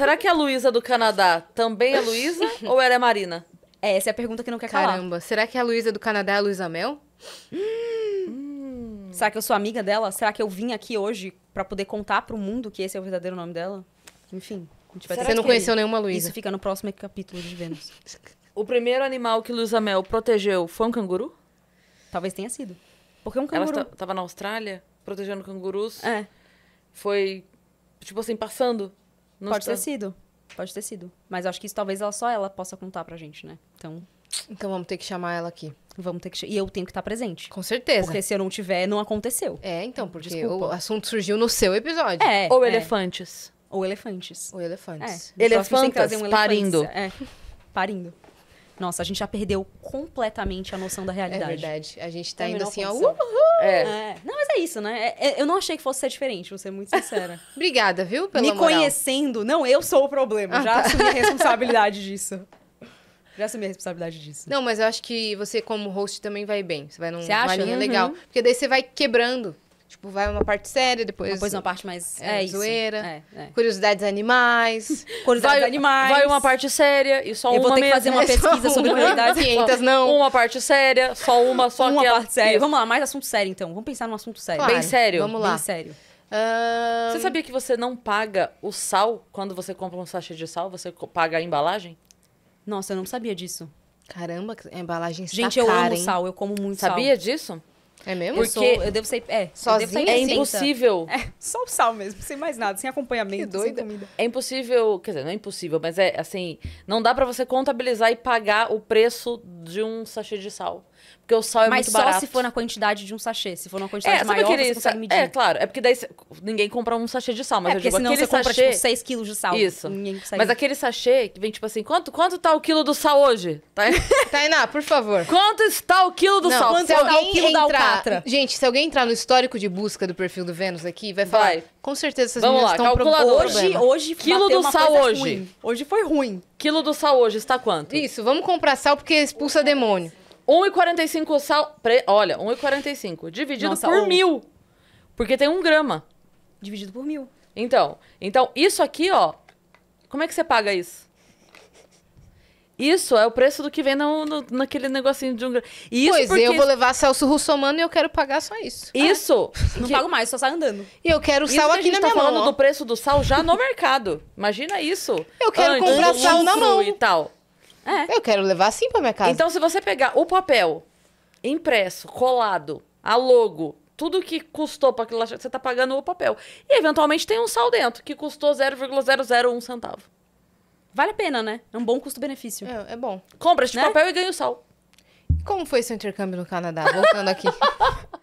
Será que é a Luísa do Canadá também é Luísa ou ela é Marina? É, essa é a pergunta que não quer calar. Caramba, será que é a Luísa do Canadá é a Luísa Mel? Hum. Será que eu sou amiga dela? Será que eu vim aqui hoje para poder contar pro mundo que esse é o verdadeiro nome dela? Enfim, a gente vai Você não conheceu nenhuma Luísa? Isso fica no próximo capítulo de Vênus. o primeiro animal que Luísa Mel protegeu foi um canguru? Talvez tenha sido. Porque é um canguru. Ela estava na Austrália protegendo cangurus? É. Foi, tipo assim, passando Pode ter sido. Pode ter sido. Mas acho que isso talvez ela, só ela possa contar pra gente, né? Então. Então vamos ter que chamar ela aqui. Vamos ter que E eu tenho que estar presente. Com certeza. Porque se eu não tiver, não aconteceu. É, então, porque Desculpa. o assunto surgiu no seu episódio. É. Ou é. elefantes. Ou elefantes. Ou elefantes. É. Então, parindo. É. Parindo nossa, a gente já perdeu completamente a noção da é realidade. É verdade. A gente tá é indo assim, ó, uhul! É. é. Não, mas é isso, né? É, é, eu não achei que fosse ser diferente, vou ser muito sincera. Obrigada, viu, pelo Me moral. conhecendo, não, eu sou o problema. Ah, já tá. assumi a responsabilidade disso. Já assumi a responsabilidade disso. Não, mas eu acho que você, como host, também vai bem. Você vai num, numa linha uhum. legal. Porque daí você vai quebrando. Tipo, vai uma parte séria, depois. Depois uma parte mais. É, é zoeira. É, é. Curiosidades animais. Curiosidades animais. Vai uma parte séria e só eu uma. Eu vou ter mesmo. que fazer uma pesquisa sobre curiosidades. 500, não. Uma parte séria, só uma, só uma aquela. parte séria. Vamos lá, mais assunto sério então. Vamos pensar num assunto sério. Claro, Bem sério. Vamos lá. Bem sério. Um... Você sabia que você não paga o sal quando você compra um sachê de sal? Você paga a embalagem? Nossa, eu não sabia disso. Caramba, a embalagem está Gente, eu cara, amo hein? sal, eu como muito Sabia sal. disso? É mesmo? Porque eu, sou, eu devo ser. É, sozinha ser é impossível. É, só o sal mesmo, sem mais nada, sem acompanhamento, que doida. sem comida. É impossível, quer dizer, não é impossível, mas é assim, não dá para você contabilizar e pagar o preço de um sachê de sal. Porque o sal é Mas muito barato. Mas só se for na quantidade de um sachê. Se for na quantidade é, maior, aquele, você consegue medir. É, claro. É porque daí ninguém compra um sachê de sal. Mas é eu digo, senão aquele você sachê... compra, tipo, 6 quilos de sal. Isso. Mas aquele sachê que vem, tipo assim, quanto, quanto tá o quilo do sal hoje? Tá... Tainá, por favor. Quanto está o quilo do Não, sal? Quanto está o quilo entrar... da alcatra? Gente, se alguém entrar no histórico de busca do perfil do Vênus aqui, vai falar... Vai. Com certeza essas Vamos lá, estão calculadora. Hoje, hoje quilo do sal hoje. Ruim. Hoje foi ruim. Quilo do sal hoje está quanto? Isso, vamos comprar sal porque expulsa demônio. 1,45 o sal. Pre... Olha, 1,45. Dividido Nossa, por mil. Porque tem um grama. Dividido por mil. Então, então, isso aqui, ó. Como é que você paga isso? Isso, é o preço do que vem no, no naquele negocinho de um... Isso pois, porque... eu vou levar Celso Russomano e eu quero pagar só isso. É. Isso! Ah, não que... pago mais, só sai andando. E eu quero isso sal aqui na tá minha mão. a falando ó. do preço do sal já no mercado. Imagina isso. Eu quero Antes, comprar sal na mão. E tal. É. Eu quero levar assim pra minha casa. Então, se você pegar o papel impresso, colado, a logo, tudo que custou para aquilo, você tá pagando o papel. E eventualmente tem um sal dentro, que custou 0,001 centavo. Vale a pena, né? É um bom custo-benefício. É, é bom. Compra de né? papel e ganha o sal. Como foi seu intercâmbio no Canadá? Voltando aqui.